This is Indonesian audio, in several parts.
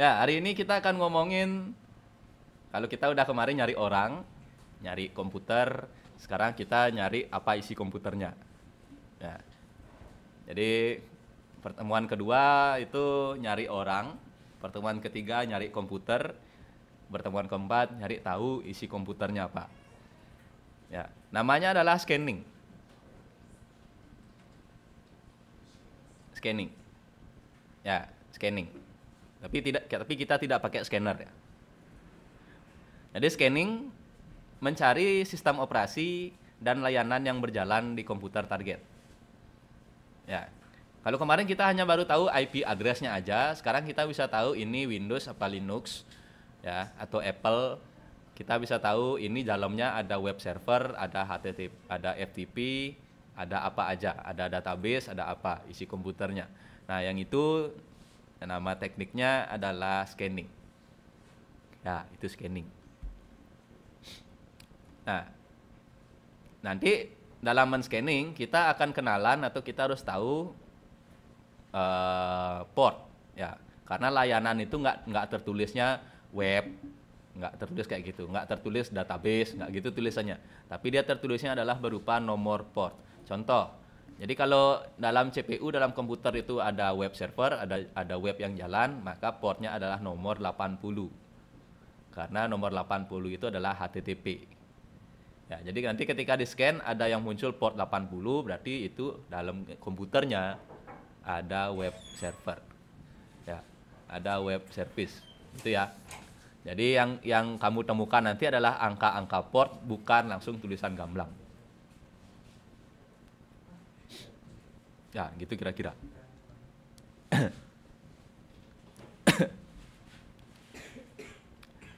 Ya, hari ini kita akan ngomongin kalau kita udah kemarin nyari orang, nyari komputer, sekarang kita nyari apa isi komputernya. Ya. Jadi pertemuan kedua itu nyari orang, pertemuan ketiga nyari komputer, pertemuan keempat nyari tahu isi komputernya apa. Ya, namanya adalah scanning. Scanning. Ya, scanning. Tapi tidak tapi kita tidak pakai scanner ya. Jadi scanning mencari sistem operasi dan layanan yang berjalan di komputer target. Ya. Kalau kemarin kita hanya baru tahu IP addressnya aja, sekarang kita bisa tahu ini Windows apa Linux ya atau Apple. Kita bisa tahu ini dalamnya ada web server, ada HTTP, ada FTP, ada apa aja, ada database, ada apa isi komputernya. Nah, yang itu nama tekniknya adalah scanning. Ya, itu scanning. Nah, nanti dalam men-scanning kita akan kenalan atau kita harus tahu uh, port ya karena layanan itu nggak nggak tertulisnya web nggak tertulis kayak gitu nggak tertulis database nggak gitu tulisannya tapi dia tertulisnya adalah berupa nomor port contoh jadi kalau dalam CPU dalam komputer itu ada web server, ada ada web yang jalan, maka portnya adalah nomor 80. Karena nomor 80 itu adalah HTTP. Ya, jadi nanti ketika di scan ada yang muncul port 80 berarti itu dalam komputernya ada web server. Ya, ada web service. Itu ya. Jadi yang yang kamu temukan nanti adalah angka-angka port bukan langsung tulisan gamblang. Ya, gitu kira-kira.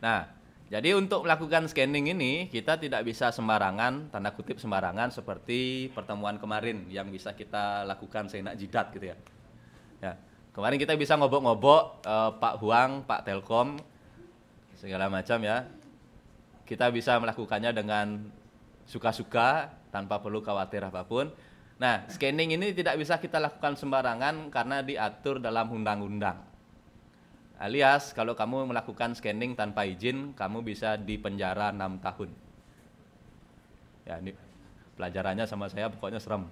nah, jadi untuk melakukan scanning ini kita tidak bisa sembarangan, tanda kutip sembarangan seperti pertemuan kemarin yang bisa kita lakukan seenak jidat gitu ya. ya. Kemarin kita bisa ngobok-ngobok eh, Pak Huang, Pak Telkom, segala macam ya. Kita bisa melakukannya dengan suka-suka tanpa perlu khawatir apapun. Nah, scanning ini tidak bisa kita lakukan sembarangan karena diatur dalam undang-undang. Alias kalau kamu melakukan scanning tanpa izin, kamu bisa dipenjara 6 tahun. Ya, ini pelajarannya sama saya pokoknya serem.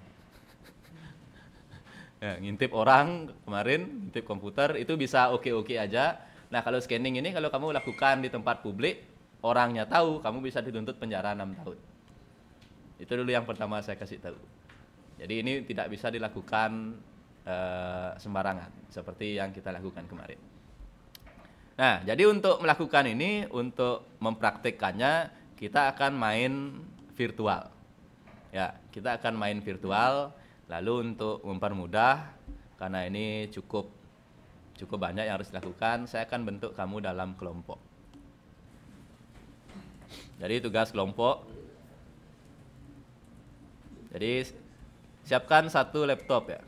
ya, ngintip orang kemarin, ngintip komputer itu bisa oke-oke aja. Nah, kalau scanning ini kalau kamu lakukan di tempat publik, orangnya tahu, kamu bisa dituntut penjara 6 tahun. Itu dulu yang pertama saya kasih tahu. Jadi ini tidak bisa dilakukan uh, sembarangan seperti yang kita lakukan kemarin. Nah, jadi untuk melakukan ini, untuk mempraktikkannya, kita akan main virtual. Ya, kita akan main virtual. Lalu untuk mempermudah, karena ini cukup cukup banyak yang harus dilakukan, saya akan bentuk kamu dalam kelompok. Jadi tugas kelompok. Jadi Siapkan satu laptop ya.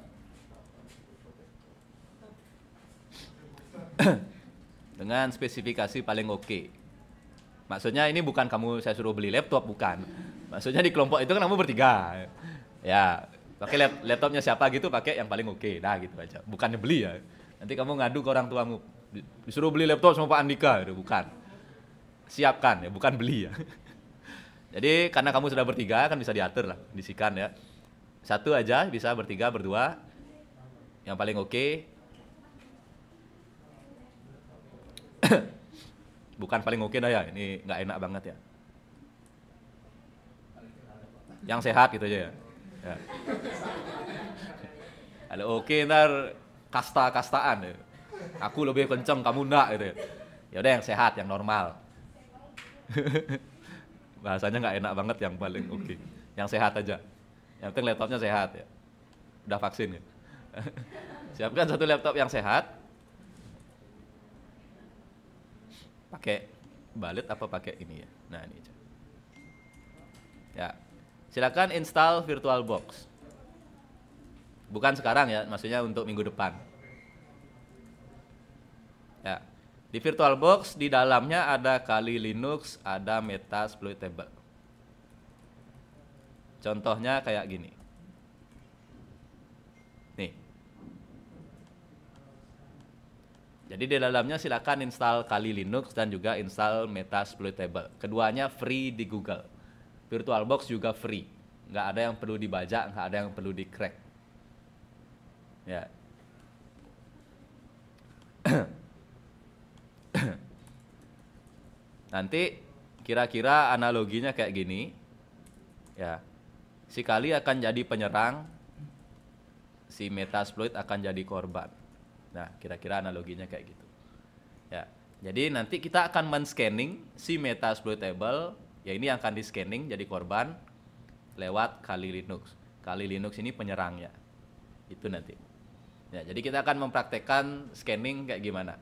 Dengan spesifikasi paling oke. Maksudnya ini bukan kamu saya suruh beli laptop, bukan. Maksudnya di kelompok itu kan kamu bertiga. Ya, pakai laptopnya siapa gitu pakai yang paling oke. Nah, gitu aja. Bukannya beli ya. Nanti kamu ngadu ke orang tuamu. Disuruh beli laptop sama Pak Andika, itu bukan. Siapkan ya, bukan beli ya. Jadi karena kamu sudah bertiga kan bisa diatur lah, disikan ya satu aja bisa bertiga berdua yang paling oke okay. bukan paling oke okay dah ya ini nggak enak banget ya yang sehat gitu aja ya, ya. ada oke okay, ntar kasta kastaan ya. aku lebih kenceng kamu nak gitu ya ya udah yang sehat yang normal bahasanya nggak enak banget yang paling oke okay. yang sehat aja yang penting laptopnya sehat ya. Udah vaksin ya. Siapkan satu laptop yang sehat. Pakai balet apa pakai ini ya. Nah, ini Ya. Silakan install VirtualBox. Bukan sekarang ya, maksudnya untuk minggu depan. Ya. Di VirtualBox di dalamnya ada Kali Linux, ada Meta Exploitable Contohnya kayak gini. Nih. Jadi di dalamnya silakan install Kali Linux dan juga install Metasploitable. Keduanya free di Google. VirtualBox juga free. Nggak ada yang perlu dibajak, nggak ada yang perlu di Ya. Nanti kira-kira analoginya kayak gini. Ya. Si Kali akan jadi penyerang, si Metasploit akan jadi korban. Nah, kira-kira analoginya kayak gitu. Ya. Jadi nanti kita akan men-scanning si Metasploitable, ya ini yang akan di-scanning jadi korban lewat Kali Linux. Kali Linux ini penyerangnya. Itu nanti. Ya, jadi kita akan mempraktekkan scanning kayak gimana.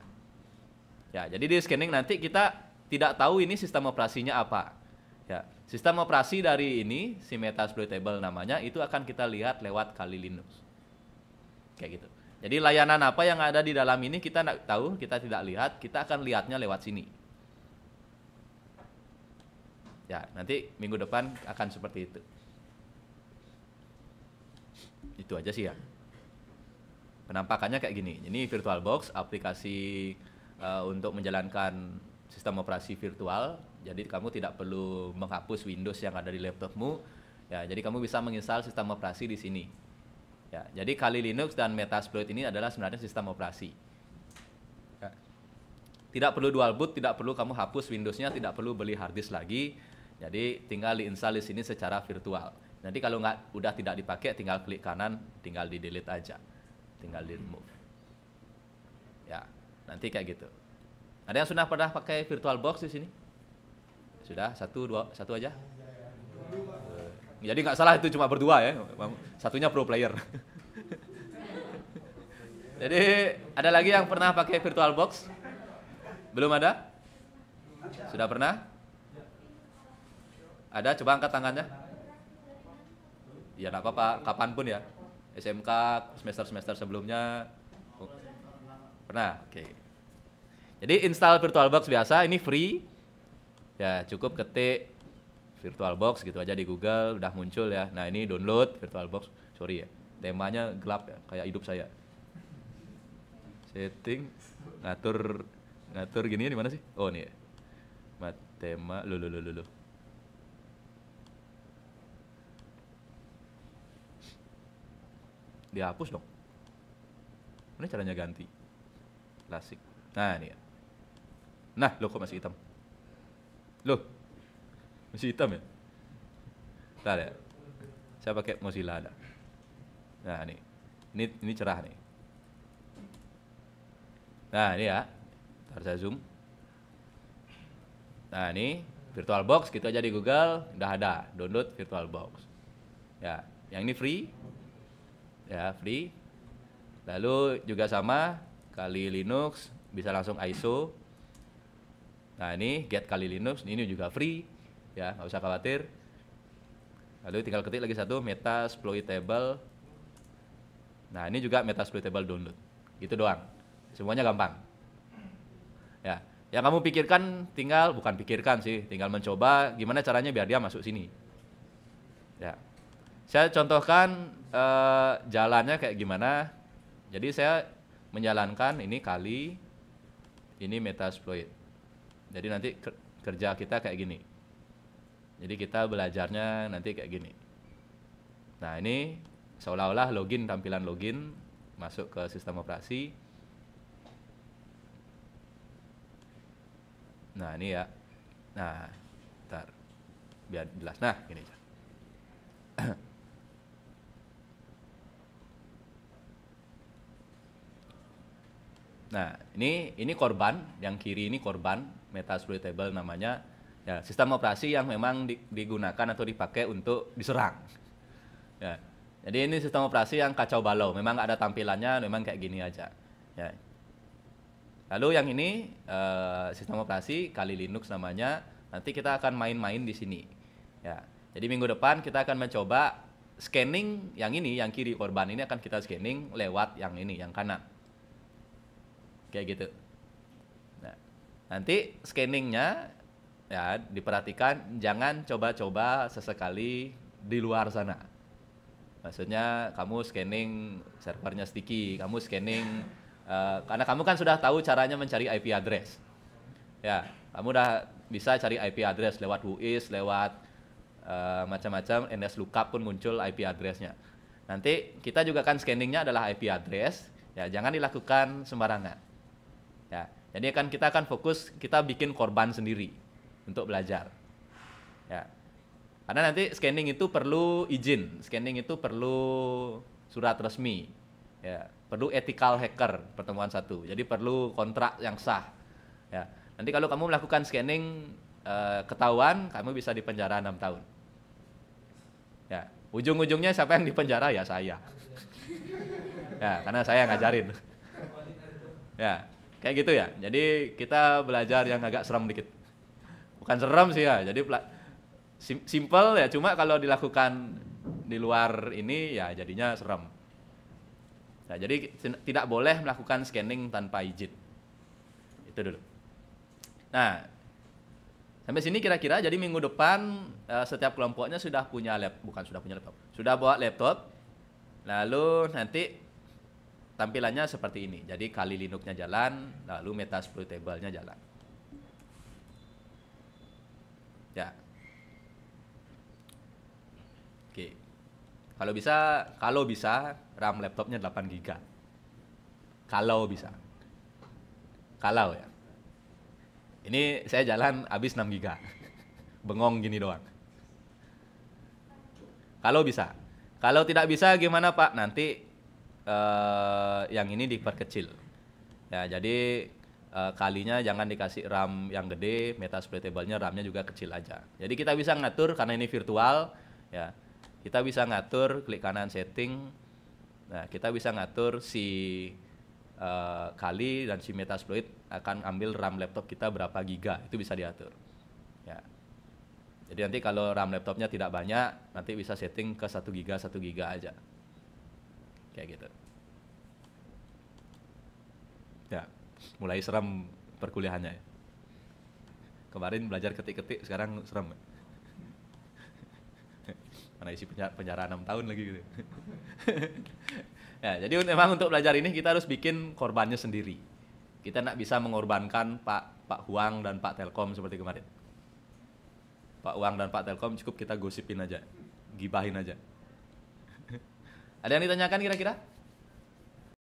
Ya, jadi di scanning nanti kita tidak tahu ini sistem operasinya apa. Ya, sistem operasi dari ini si Meta Exploitable namanya itu akan kita lihat lewat kali Linux. Kayak gitu. Jadi layanan apa yang ada di dalam ini kita tidak tahu, kita tidak lihat, kita akan lihatnya lewat sini. Ya, nanti minggu depan akan seperti itu. Itu aja sih ya. Penampakannya kayak gini. Ini VirtualBox, aplikasi uh, untuk menjalankan sistem operasi virtual jadi kamu tidak perlu menghapus Windows yang ada di laptopmu. Ya, jadi kamu bisa menginstal sistem operasi di sini. Ya, jadi Kali Linux dan Metasploit ini adalah sebenarnya sistem operasi. Ya. Tidak perlu dual boot, tidak perlu kamu hapus Windowsnya, tidak perlu beli hard lagi. Jadi tinggal diinstal di sini secara virtual. Nanti kalau nggak udah tidak dipakai, tinggal klik kanan, tinggal di delete aja, tinggal di remove. Ya, nanti kayak gitu. Ada yang sudah pernah pakai virtual box di sini? Sudah satu dua satu aja. Eh, jadi nggak salah itu cuma berdua ya. Satunya pro player. Jadi ada lagi yang pernah pakai virtual box? Belum ada? Sudah pernah? Ada? Coba angkat tangannya. Ya nggak apa-apa, kapanpun ya. SMK, semester-semester sebelumnya. Oh. Pernah? Oke. Okay. Jadi install virtual box biasa, ini free ya cukup ketik virtual box gitu aja di Google udah muncul ya nah ini download virtual box sorry ya temanya gelap ya kayak hidup saya setting ngatur ngatur gini ya, di mana sih oh nih ya. lu lu lu lu lo dihapus dong ini caranya ganti klasik nah ini ya nah lo kok masih hitam Loh, masih hitam ya? kita ya. Saya pakai Mozilla ada. Nah, ini. Ini ini cerah nih. Nah, ini ya. harus saya zoom. Nah, ini virtual box gitu aja di Google, udah ada. Download virtual box, Ya, yang ini free. Ya, free. Lalu juga sama kali Linux bisa langsung ISO Nah ini get kali Linux, ini juga free, ya nggak usah khawatir. Lalu tinggal ketik lagi satu meta exploitable. Nah ini juga meta exploitable download, itu doang. Semuanya gampang. Ya, yang kamu pikirkan tinggal bukan pikirkan sih, tinggal mencoba gimana caranya biar dia masuk sini. Ya, saya contohkan eh, jalannya kayak gimana. Jadi saya menjalankan ini kali, ini meta exploit. Jadi nanti kerja kita kayak gini. Jadi kita belajarnya nanti kayak gini. Nah ini seolah-olah login tampilan login masuk ke sistem operasi. Nah ini ya. Nah, ntar biar jelas. Nah, gini. Nah, ini ini korban, yang kiri ini korban Table namanya. Ya, sistem operasi yang memang digunakan atau dipakai untuk diserang. Ya. Jadi ini sistem operasi yang kacau balau, memang ada tampilannya, memang kayak gini aja. Ya. Lalu yang ini uh, sistem operasi kali Linux namanya. Nanti kita akan main-main di sini. Ya. Jadi minggu depan kita akan mencoba scanning yang ini, yang kiri korban ini akan kita scanning lewat yang ini, yang kanan kayak gitu nah, nanti scanningnya ya diperhatikan jangan coba-coba sesekali di luar sana maksudnya kamu scanning servernya sticky kamu scanning uh, karena kamu kan sudah tahu caranya mencari IP address ya kamu udah bisa cari IP address lewat WhoIs lewat uh, macam-macam NS lookup pun muncul IP addressnya nanti kita juga kan scanningnya adalah IP address ya jangan dilakukan sembarangan Ya, jadi kan kita akan fokus kita bikin korban sendiri untuk belajar. Ya. Karena nanti scanning itu perlu izin, scanning itu perlu surat resmi. Ya, perlu ethical hacker pertemuan satu. Jadi perlu kontrak yang sah. Ya. Nanti kalau kamu melakukan scanning eh, ketahuan, kamu bisa dipenjara enam tahun. Ya. Ujung-ujungnya siapa yang dipenjara ya saya. ya, karena saya ngajarin. ya. Kayak gitu ya. Jadi kita belajar yang agak serem dikit. Bukan serem sih ya. Jadi simple ya. Cuma kalau dilakukan di luar ini ya jadinya serem. Nah, jadi tidak boleh melakukan scanning tanpa izin. Itu dulu. Nah, sampai sini kira-kira jadi minggu depan eh, setiap kelompoknya sudah punya lab, bukan sudah punya laptop, sudah bawa laptop. Lalu nanti tampilannya seperti ini. Jadi kali Linuxnya jalan, lalu metasploitable-nya jalan. Ya. Oke. Kalau bisa, kalau bisa RAM laptopnya 8 GB. Kalau bisa. Kalau ya. Ini saya jalan habis 6 GB. Bengong gini doang. Kalau bisa. Kalau tidak bisa gimana Pak? Nanti uh, yang ini diperkecil. Ya, jadi uh, kalinya jangan dikasih RAM yang gede, meta splitable-nya RAM-nya juga kecil aja. Jadi kita bisa ngatur karena ini virtual, ya. Kita bisa ngatur klik kanan setting. Nah, kita bisa ngatur si uh, kali dan si Metasploit akan ambil RAM laptop kita berapa giga, itu bisa diatur. Ya. Jadi nanti kalau RAM laptopnya tidak banyak, nanti bisa setting ke 1 giga, 1 giga aja kayak gitu ya mulai serem perkuliahannya ya. kemarin belajar ketik-ketik sekarang serem ya. mana isi penjara, penjara 6 tahun lagi gitu ya jadi memang untuk belajar ini kita harus bikin korbannya sendiri kita nak bisa mengorbankan Pak Pak Huang dan Pak Telkom seperti kemarin Pak Huang dan Pak Telkom cukup kita gosipin aja gibahin aja ada yang ditanyakan kira-kira?